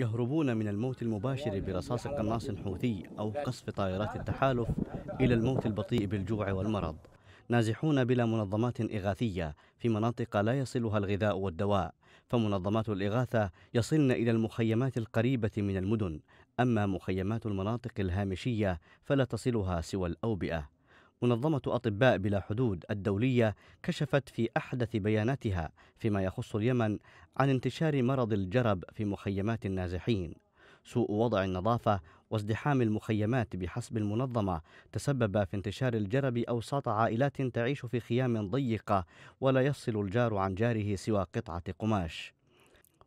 يهربون من الموت المباشر برصاص قناص حوثي أو قصف طائرات التحالف إلى الموت البطيء بالجوع والمرض نازحون بلا منظمات إغاثية في مناطق لا يصلها الغذاء والدواء فمنظمات الإغاثة يصلن إلى المخيمات القريبة من المدن أما مخيمات المناطق الهامشية فلا تصلها سوى الأوبئة منظمة أطباء بلا حدود الدولية كشفت في أحدث بياناتها فيما يخص اليمن عن انتشار مرض الجرب في مخيمات النازحين. سوء وضع النظافة وازدحام المخيمات بحسب المنظمة تسبب في انتشار الجرب أوساط عائلات تعيش في خيام ضيقة ولا يفصل الجار عن جاره سوى قطعة قماش.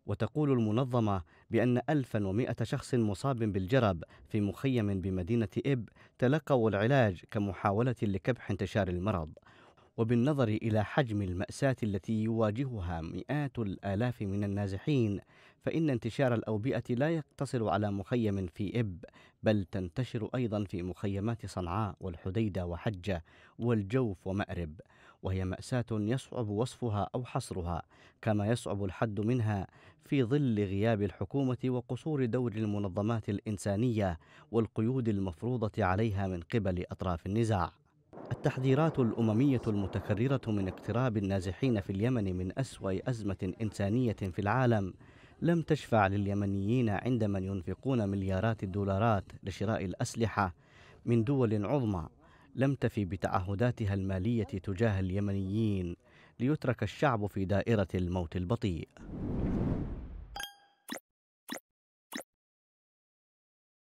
وتقول المنظمة بأن 1100 شخص مصاب بالجرب في مخيم بمدينة إب تلقوا العلاج كمحاولة لكبح انتشار المرض وبالنظر إلى حجم المأساة التي يواجهها مئات الآلاف من النازحين فإن انتشار الأوبئة لا يقتصر على مخيم في إب بل تنتشر أيضا في مخيمات صنعاء والحديدة وحجة والجوف ومأرب وهي مأساة يصعب وصفها أو حصرها كما يصعب الحد منها في ظل غياب الحكومة وقصور دور المنظمات الإنسانية والقيود المفروضة عليها من قبل أطراف النزاع. التحذيرات الأممية المتكررة من اقتراب النازحين في اليمن من أسوأ أزمة إنسانية في العالم لم تشفع لليمنيين عندما ينفقون مليارات الدولارات لشراء الأسلحة من دول عظمى لم تفي بتعهداتها الماليه تجاه اليمنيين ليترك الشعب في دائره الموت البطيء